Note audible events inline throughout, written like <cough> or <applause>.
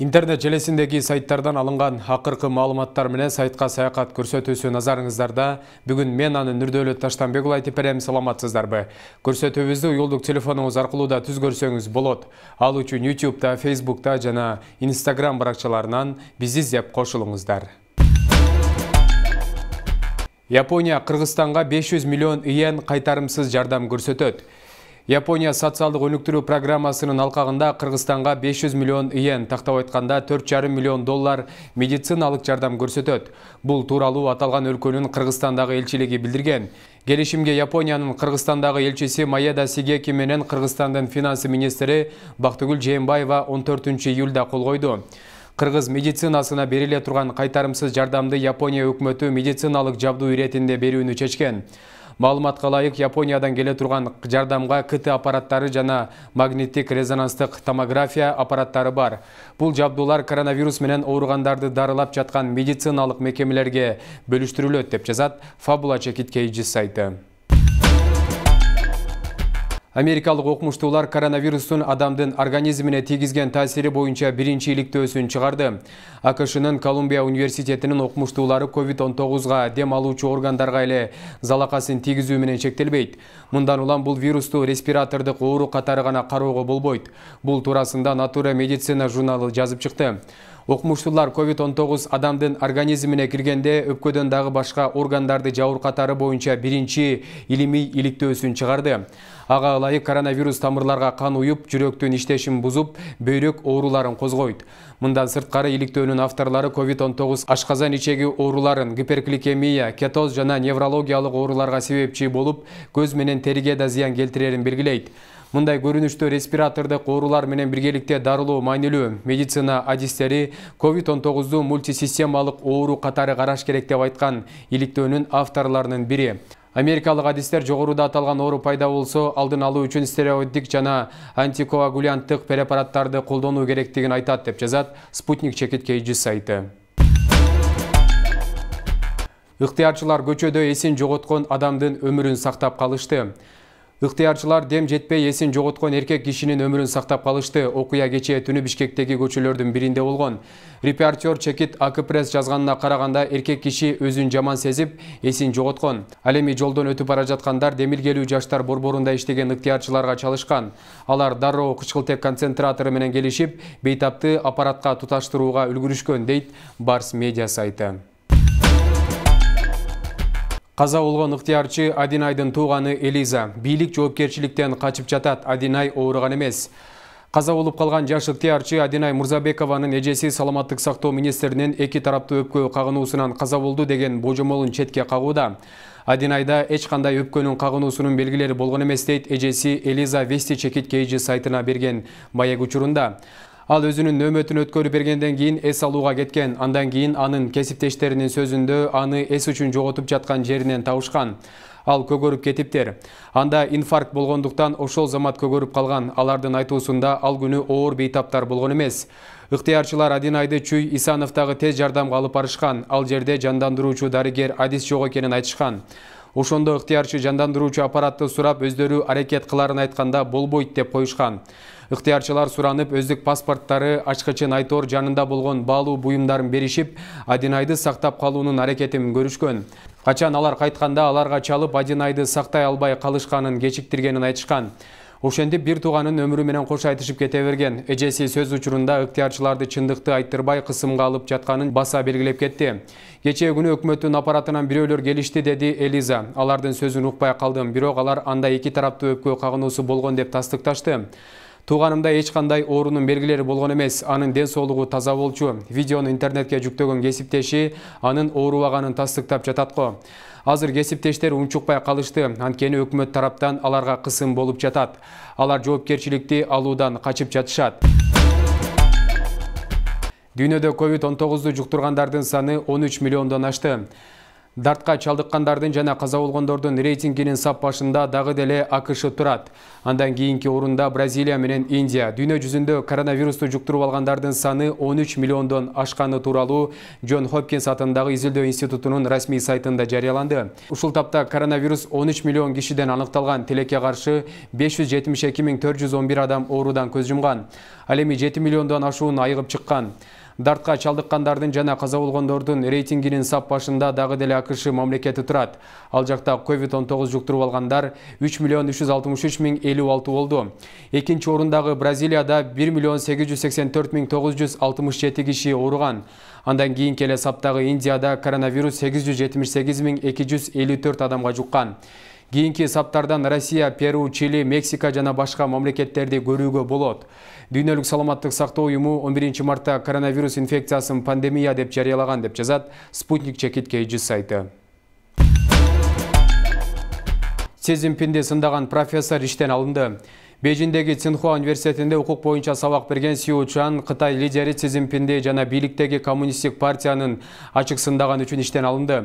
интернет желесиндеги сайттардан алынган акыркы маалыматтар менен сайтка саякат көрсөтүүсү назарыңыздарда бүгүн мен аны нурдөөлөт таштанбек уулу айтып берем саламатсыздарбы көрсөтүүбүздү уюлдук телефонуңуз аркылуу да түз көрсөңүз болот ал үчүн ютубта фейсбукта жана инстаграм баракчаларынан бизди издеп кошулуңуздар япония кыргызстанга беш жүз миллион иен кайтарымсыз жардам көрсөтөт япония социалдык өнүктүрүү программасынын алкагында кыргызстанга беш жүз миллион иен тактап айтканда төрт жарым миллион доллар медициналык жардам көрсөтөт бул тууралуу аталган өлкөнүн кыргызстандагы элчилиги билдирген келишимге япониянын кыргызстандагы элчиси майеда сигеки менен кыргызстандын финансы министри бактыгүл жээнбаева он төртүнчү июлда кол койду кыргыз медицинасына бериле турган кайтарымсыз жардамды япония өкмөтү медициналык жабдуу иретинде берүүнү чечкен Малымат қалайық Япониядан келе тұрған жардамға кт аппараттары жана магниттік резонанстық томография аппараттары бар. Бұл жабдулар коронавирус менен оруғандарды дарылап жатқан медициналық мекемелерге бөлүштүрүлөт деп жазат Фабула Чекит сайты. Америкалық оқымыштылар коронавирустың адамдың организміне тегізген тәсірі бойынша бірінші елікті өсін шығарды. акш Колумбия университетінің оқымыштылары COVID-19-ға дем алушы органдарға әлі залақасын өмінен шектелбейді. Мұндан ұлан бұл вирусты респиратордық қоғыру қатарығана қаруғы қаруғы бойт. Бұл турасында Натура медицина журналы жазып шықты. окумуштуулар ковид он тогуз адамдын организмине киргенде өпкөдөн дагы башка органдарды жабыркатары боюнча биринчи илимий иликтөөсүн чыгарды ага ылайык коронавирус тамырларга кан уюп жүрөктүн иштешин бузуп бөйрөк ооруларын козгойт мындан сырткары иликтөөнүн авторлору ковид он тогуз ашказан ичеги ооруларын гиперкликемия кетоз жана неврологиялык ооруларга себепчи болуп көз менен териге да зыян келтирерин белгилейт мындай көрүнүштө респиратордук оорулар менен биргеликте дарылоо маанилүү медицина адистери covid он тогузду мультисистемалык оору катары караш керек деп айткан иликтөөнүн авторлорунун бири америкалык адистер жогоруда аталган оору пайда болсо алдын алуу үчүн стереоик жана антикоагулянттык препараттарды колдонуу керектигин айтат деп жазат спутник чекит kg сайты ыктыярчылар көчөдө эсин жоготкон адамдын өмүрүн сактап калышты ыктыярчылар дем жетпей эсин жоготкон эркек кишинин өмүрүн сактап калышты окуя кечээ түнү бишкектеги көчөлөрдүн биринде болгон репортер чекит акпресс жазганына караганда эркек киши өзүн жаман сезип эсин жоготкон ал эми жолдон өтүп бара жаткандар демилгелүү жаштар борборунда иштеген ыктыярчыларга чалышкан алар дароо кычкылтек концентратору менен келишип бейтапты аппаратка туташтырууга үлгүрүшкөн дейт барс медиа сайты каза болгон ыктыярчы адинайдын тууганы элиза бийлик жоопкерчиликтен качып жатат адинай ооруган эмес каза болуп калган жаш ыктыярчы адинай мурзабекованын эжеси саламаттык сактоо министринин эки тараптуу өпкө кагынуусунан каза болду деген божомолун четке кагууда адинайда эч кандай өпкөнүн кагынуусунун белгилери болгон эмес дейт эжеси элиза вести чекит kg сайтына берген маек учурунда ал өзүнүн нөөмөтүн өткөрүп бергенден кийин эс алууга кеткен андан кийин анын кесиптештеринин сөзүндө аны эс үчүн жоготуп жаткан жеринен табышкан ал көгөрүп кетиптир анда инфаркт болгондуктан ошол замат көгөрүп калган алардын айтуусунда ал күнү оор бейтаптар болгон эмес ыктыярчылар адинайды чүй исановдагы тез жардамга алып барышкан ал жерде жандандыруучу дарыгер адис жок экенин айтышкан ошондо ыктыярчы жандандыруучу аппаратты сурап өздөрү аракет кыларын айтканда болбойт деп коюшкан ыктыярчылар суранып өздүк паспорттары ачкычын айтор жанында болгон баалуу буюмдарын беришип адинайды сактап калуунун аракетин көрүшкөн качан алар кайтканда аларга чалып адинайды сактай албай калышканын кечиктиргенин айтышкан Ошенде бир туғанын өмүрү менен кош айтышып кете берген эжеси сөз учурунда ыктыярчыларды чындықты айттырбай кысымга алып жатқанын баса белгилеп кетти кечээ күнү өкмөттүн аппаратынан бирөөлөр келишти деди элиза алардын сөзүн укпай калдым бирок алар анда эки тараптуу өпкө кагынуусу болгон деп тастыкташты тууганымда эч кандай оорунун белгилери болгон эмес анын ден соолугу таза болчу видеону интернетке жүктөгөн кесиптеши анын оорубаганын тастыктап жатат го азыр кесиптештер унчукпай калышты анткени өкмөт тараптан аларга кысым болуп жатат алар жоопкерчиликти алуудан качып жатышат дүйнөдө ковид он тогузду жуктургандардын саны он үч миллиондон ашты Дартқа чалдыққандардың және қаза болғандардың рейтингінің сап башында дағы деле АКШ тұрат. Андан кейінке орында Бразилия менен Индия. Дүйнө жүзінді коронавирусты жүктіру алғандардың саны 13 миллиондон ашқаны туралу Джон Хопкинс атындағы изилдөө институтының рәсмей сайтында жарияланды. Ушул тапта коронавирус 13 миллион кишиден анықталған телеке қаршы 572 411 адам орудан көз жұмған Ал 7 миллиондон ашуын айығып чыққан дартқа чалдыққандардың және қаза болгондордун рейтингінің сап башында дағы дәлі акш мамлекеті турат ал жақта covid 19 жүктіру алғандар 3 миллион 363 мін 56 олды. Екінші орындағы бразилияда 1 миллион 884 мін 967 кіші орыған. андан кейін келе саптағы индияда коронавирус 878 мін 254 адамға жұққан. кийинки саптардан россия перу чили мексика жана башка мамлекеттерди көрүүгө болот дүйнөлүк саламаттык сактоо уюму он биринчи мартта коронавирус инфекциясын пандемия деп жарыялаган деп жазат спутник чекит kg сайты сезимпинди сындаган профессор иштен алынды Бейжіндегі Цинхуа университетінде укук бойынша сабақ берген Сиу Чан Қытай лидері Цзиньпинде жана биліктегі коммунистік партияның ашықсындаған үшін іштен алынды.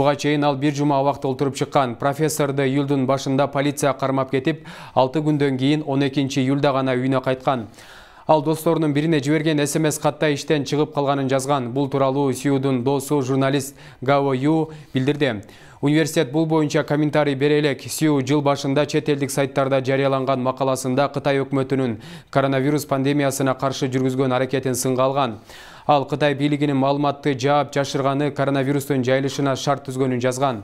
Бұға чейін ал бир жума уақыт отуруп шыққан профессорды июлдун башында полиция қармап кетіп, 6 кийин кейін 12 июлда гана үйіне қайтқан. ал досторунун бирине жиберген смс катта иштен чыгып калганын жазган бул тууралуу сюдун досу журналист гао ю билдирди университет бул боюнча комментарий бере элек сю жыл башында чет элдик сайттарда жарыяланган макаласында кытай өкмөтүнүн коронавирус пандемиясына каршы жүргүзгөн аракетин сынга алган ал кытай бийлигинин маалыматты жаап жашырганы коронавирустун жайылышына шарт түзгөнүн жазган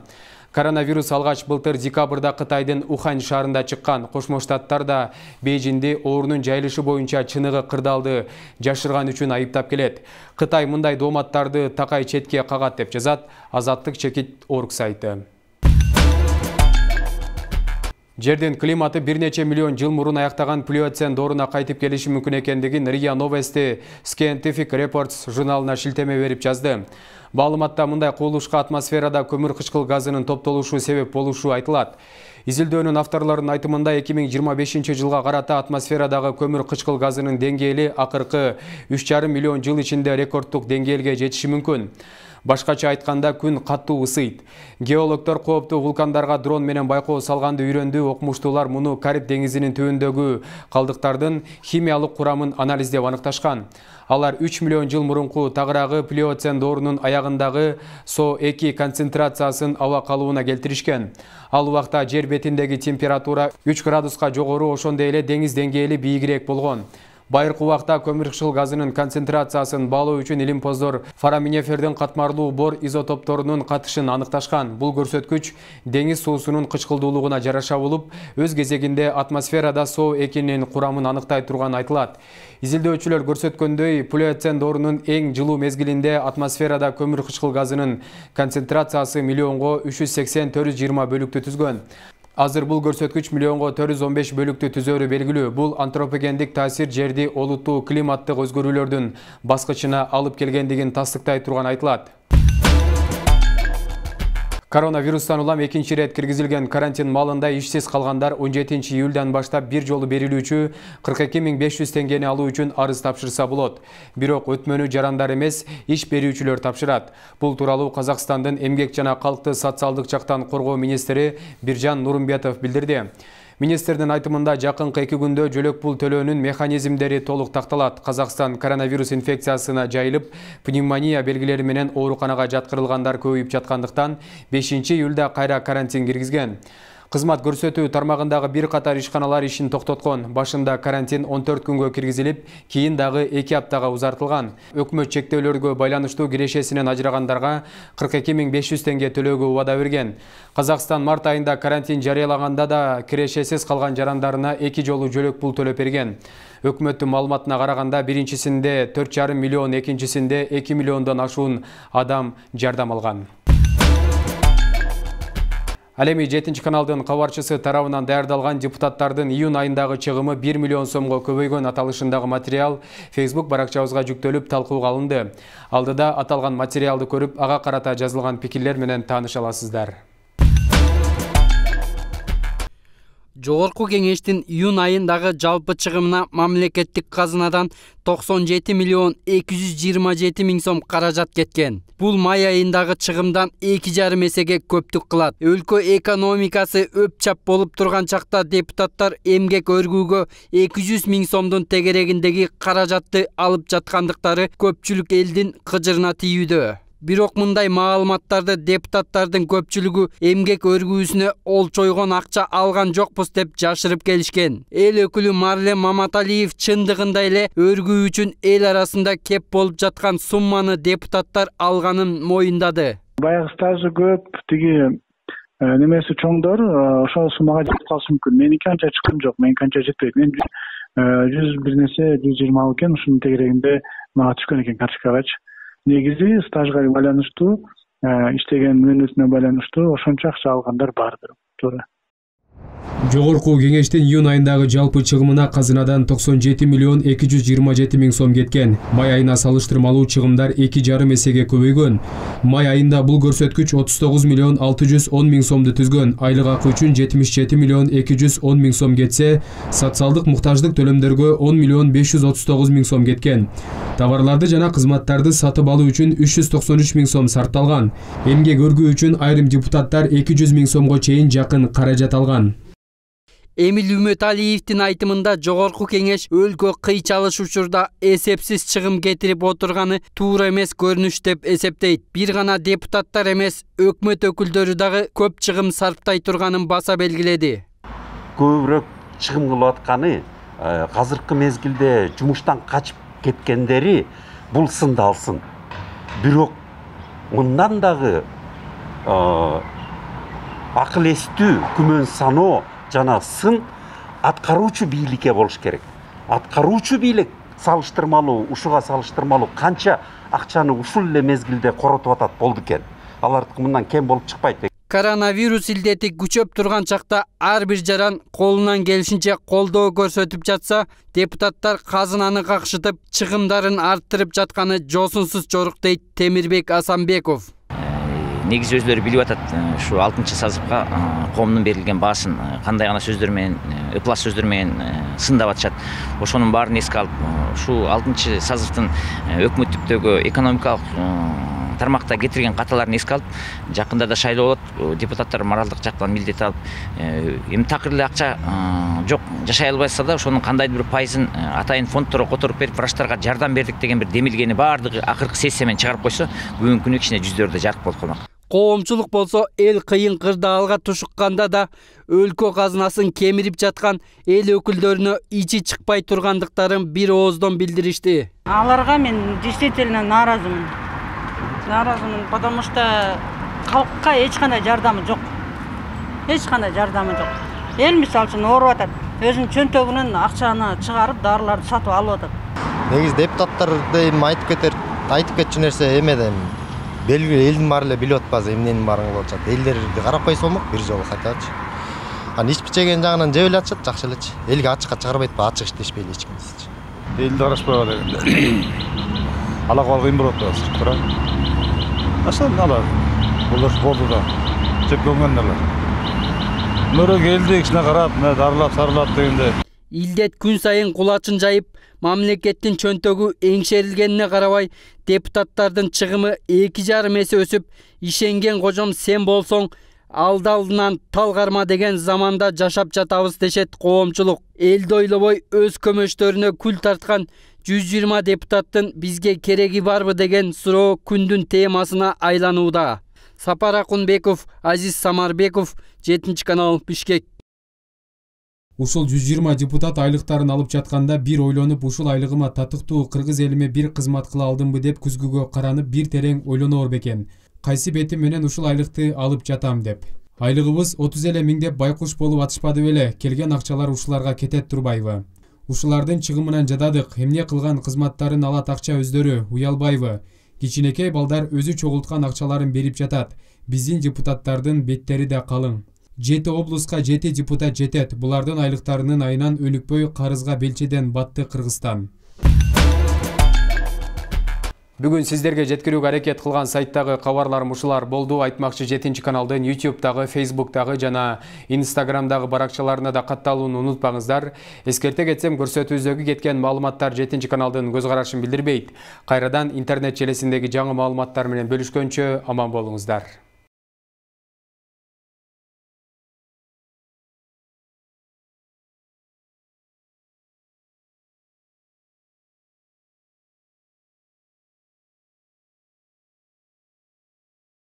коронавирус алгач былтыр декабрда кытайдын ухань шаарында чыккан кошмо штаттар да бээжинди оорунун жайылышы боюнча чыныгы кырдаалды жашырган үчүн айыптап келет кытай мындай дооматтарды такай четке кагат деп жазат азаттык чекит орг сайты жердин климаты бир нече миллион жыл мурун аяктаган плюоцен дооруна кайтып келиши мүмкүн экендигин риа новости scientific reports журналына шилтеме берип жазды маалыматта мындай кубулушка атмосферада көмүр кычкыл газынын топтолушу себеп болушу айтылат изилдөөнүн авторлорунун айтымында эки миң жыйырма бешинчи жылга карата атмосферадагы көмүр кычкыл газынын деңгээли акыркы үч жарым миллион жыл ичинде рекорддук деңгээлге жетиши мүмкүн башкача айтканда күн катуу ысыйт геологтор кооптуу вулкандарга дрон менен байкоо салганды үйрөндү окумуштуулар муну кариб деңизинин түбүндөгү калдыктардын химиялык курамын анализдеп аныкташкан алар үч миллион жыл мурунку тагыраагы плеоцен доорунун аягындагы со эки концентрациясын аба калыбына келтиришкен ал убакта жер бетиндеги температура үч градуска жогору ошондой эле деңиз деңгээли бийигирээк болгон байыркы убакта көмүр кышыл газынын концентрациясын баалоо үчүн илимпоздор фараминефердин катмарлуу бор изотопторунун катышын аныкташкан бул көрсөткүч деңиз суусунун кычкылдуулугуна жараша болуп өз кезегинде атмосферада соо экинин курамын аныктай турганы айтылат изилдөөчүлөр көрсөткөндөй плюэцен доорунун эң жылуу мезгилинде атмосферада көмүр кычкыл газынын концентрациясы миллионго үч жүз сексен төрт жүз жыйырма бөлүктү түзгөн Азыр бұл көрсөткүч миллионға 415 бөлікті түзөрі белгілі. Бұл антропогендік тәсір жерді олуттуу климаттық өзгөрілердің басқычына алып келгендігін тастықтай тұрған айтылады. Коронавирустан улам экинчи рет киргизилген карантин малында ишсиз қалғандар 17 июлдан баштап бир жолу берилүүчү 42500 теңгени алуу үчүн арыз тапшырса болот. Бирок өтмөнү жарандар эмес, иш берүүчүлөр тапшырат. Бұл тууралуу Казакстандын эмгек жана қалқты социалдык жактан коргоо министри Биржан Нұрымбетов билдирди. министрдин айтымында жакынкы эки күндө жөлөк пул төлөөнүн механизмдери толук такталат казакстан коронавирус инфекциясына жайылып пневмония белгилери менен ооруканага жаткырылгандар көбөйүп жаткандыктан бешинчи июлда кайра карантин киргизген кызмат көрсөтүү тармагындагы бир катар ишканалар ишин токтоткон башында карантин он төрт күнгө киргизилип кийин дагы эки аптага узартылган өкмөт чектөөлөргө байланыштуу кирешесинен ажырагандарга кырк эки миң беш жүз теңге төлөөгө убада берген казакстан март айында карантин жарыялаганда да кирешесиз калган жарандарына эки жолу жөлөк пул төлөп берген өкмөттүн маалыматына караганда биринчисинде төрт жарым миллион экинчисинде эки миллиондон ашуун адам жардам алган Әлемі 7 каналдың қаварчысы тарауынан дәрдалған депутаттардың июн айындағы чығымы 1 миллион сомға көбейген аталышындағы материал Facebook баракчауызға жүктеліп талқыға алынды. Алдыда аталған материалды көріп аға қарата жазылған пекелер менен таныша аласыздар. жогорку кеңештин июнь айындагы жалпы чыгымына мамлекеттик казынадан токсон жети миллион эки жүз жыйырма жети миң сом каражат кеткен бул май айындагы чыгымдан эки жарым эсеге көптүк кылат өлкө экономикасы өп чап болуп турган чакта депутаттар эмгек өргүүгө эки жүз миң сомдун тегерегиндеги каражатты алып жаткандыктары көпчүлүк элдин кыжырына тийүүдө бирок мындай маалыматтарды депутаттардын көпчүлүгү эмгек өргүүсүнө олчойгон акча алган жокпуз деп жашырып келишкен эл өкүлү марлем маматалиев чындыгында эле өргүү үчүн эл арасында кеп болуп жаткан сумманы депутаттар алганын моюндады баягы стажы көп тиги э, немеси чоңдор э, ошол суммага жетип калышы мүмкүн меники анча чыккым жок меники анча жетпейт мен э, жүз бир нерсе жүз жыйырма экен ушунун тегерегинде мага түшкөн экен карточкагачы негизи стажга байланыштуу э, иштеген мөөнөтүнө байланыштуу ошончо акча алгандар бар дир туура жогорку кеңештин июнь айындагы жалпы чыгымына казынадан токсон жети миллион эки жүз жыйырма жети миң сом кеткен май айына салыштырмалуу чыгымдар эки жарым эсеге көбөйгөн май айында бул көрсөткүч отуз тогуз миллион алты жүз он миң сомду түзгөн айлык акы үчүн жетимиш жети миллион эки жүз он миң сом кетсе социалдык муктаждык төлөмдөргө он миллион беш жүз отуз тогуз миң сом кеткен товарларды жана кызматтарды сатып алуу үчүн үч жүз токсон үч миң сом сарпталган эмгек өргүү үчүн айрым депутаттар эки жүз миң сомго чейин жакын каражат алган эмил үмөталиевдин айтымында жогорку кеңеш өлкө кыйчалыш учурда эсепсиз чыгым кетирип отурганы туура эмес көрүнүш деп эсептейт бир гана депутаттар эмес өкмөт өкүлдөрү дагы көп чыгым сарптай турганын баса белгиледи көбүрөөк чыгым кылып атканы э, азыркы мезгилде жумуштан качып кеткендери бул сындалсын бирок мындан дагы э, акыл эстүү күмөн саноо жана сын атқарушы бийлікке болуш керек атқарушы бийлик салыштырмалуу ушуга салыштырмалуу канча акчаны ушул эле мезгилде коротуп атат болду экен алардыкы мындан кем болуп чыкпайт коронавирус илдети күчөп турган чакта ар бир жаран колунан келишинче колдоо көрсөтүп жатса депутаттар казынаны какшытып чыгымдарын арттырып жатканы жосунсуз жорук дейт темирбек асанбеков негізі өздері біліп жатады э, шу алтыншы сазыққа э, қомның берілген басын э, қандай ғана сөздермен ыплас сөздермен сындап жатышады ошонун баарын эске алып ушу алтынчы сазовдун өкмөттүктөгү экономикалык тармакта кетирген каталарын эске алып жакында да шайлоо болот депутаттар моралдык жактан милдет алып эми такыр эле акча жок жашай албаса да ошонун кандайдыр бир пайызын атайын фондторго которуп берип врачтарга жардам бердик деген бир демилгени баардыгы акыркы сессия менен чыгарып койсо бүгүнкү күнү кичине да жарык болуп калмак коомчулук болсо эл кыйын кырдаалга тушукканда да өлкө казынасын кемирип жаткан эл өкүлдөрүнө ичи чыкпай тургандыктарын бир ооздон билдиришти аларга мен действительно нааразымын нааразымын потому что калкка эч кандай жардамы жок эч кандай жардамы жок эл мисалы үчүн ооруп атат өзүнүн чөнтөгүнөн акчаны чыгарып дарыларды сатып алып атат негизи депутаттарды эми айтып кетер айтып кетчү нерсе эмеде эми белгілі елдің бары эле билип атпаса эмненин баарын кылып атышат элдерди карап койсо болмок бир жолу кайтачы анан иш пичеген жагынан жеп эле атышат жакшы элечи элге ачыкка чыгарбайтпы ачык иштешпейли эч кимсичи элди карашпай дегенде эле <coughs> ала кабал кыйын болуп атпайбы азыр туура ошон ала булар болду да жеп көнгөн алар мөрөк элди кичине карап мына дарылап сарылап дегендей илдет күн сайын кулачын жайып мамлекеттин чөнтөгү эңшерилгенине карабай депутаттардын чыгымы эки жарым эсе өсүп ишенген кожом сен болсоң алды алдынан тал деген заманда жашап жатабыз дешет коомчулук элди ойлобой өз көмөштөрүнө күл тарткан 120 депутаттын бизге кереги барбы деген суроо күндүн темасына айланууда сапар акунбеков азиз самарбеков 7 канал бишкек ушул 120 депутат айлыктарын алып жатканда бир ойлонуп ушул айлыгыма татыктуу кыргыз элиме бир кызмат кыла алдымбы деп күзгүгө каранып бир терең ойлоноор бекен кайсы бетим менен ушул айлыкты алып жатам деп айлыгыбыз 30 эле миң деп байкуш болуп атышпады беле келген акчалар ушуларга кетет турбайбы ушулардын чыгымынан жададык эмне кылган кызматтарын алат акча өздөрү уялбайбы кичинекей балдар өзү чогулткан акчаларын берип жатат биздин депутаттардын беттери да калың жети облуска жети депутат жетет булардын айлыктарынын айынан өнүкпөй карызга белчеден батты кыргызстан бүгүн сиздерге жеткирүүгө аракет кылган сайттагы кабарларым ушулар болду айтмакчы жетинчи каналдын ютубтагы фейсбуктагы жана инстаграмдагы баракчаларына да катталууну унутпаңыздар эскерте кетсем көрсөтүүбүздөгү кеткен маалыматтар жетинчи каналдын көз карашын билдирбейт кайрадан интернет желесиндеги жаңы маалыматтар менен бөлүшкөнчө аман болуңуздар